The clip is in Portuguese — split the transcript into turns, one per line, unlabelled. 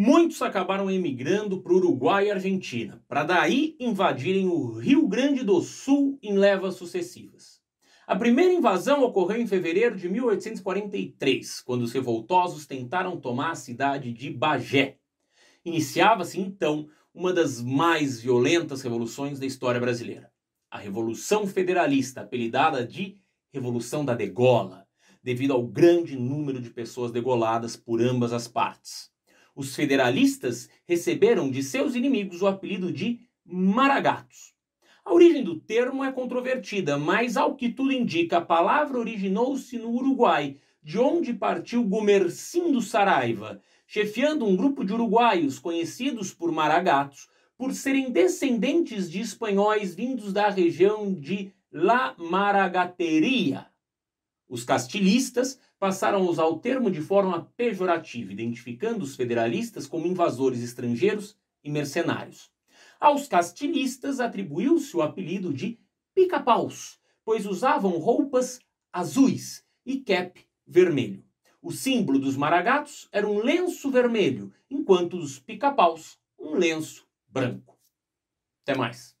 Muitos acabaram emigrando para o Uruguai e Argentina, para daí invadirem o Rio Grande do Sul em levas sucessivas. A primeira invasão ocorreu em fevereiro de 1843, quando os revoltosos tentaram tomar a cidade de Bagé. Iniciava-se então uma das mais violentas revoluções da história brasileira, a Revolução Federalista, apelidada de Revolução da Degola, devido ao grande número de pessoas degoladas por ambas as partes. Os federalistas receberam de seus inimigos o apelido de maragatos. A origem do termo é controvertida, mas ao que tudo indica, a palavra originou-se no Uruguai, de onde partiu Gomercindo Saraiva, chefiando um grupo de uruguaios conhecidos por maragatos, por serem descendentes de espanhóis vindos da região de La Maragateria, os castilhistas passaram a usar o termo de forma pejorativa, identificando os federalistas como invasores estrangeiros e mercenários. Aos castilhistas atribuiu-se o apelido de pica-paus, pois usavam roupas azuis e cap vermelho. O símbolo dos maragatos era um lenço vermelho, enquanto os pica-paus, um lenço branco. Até mais.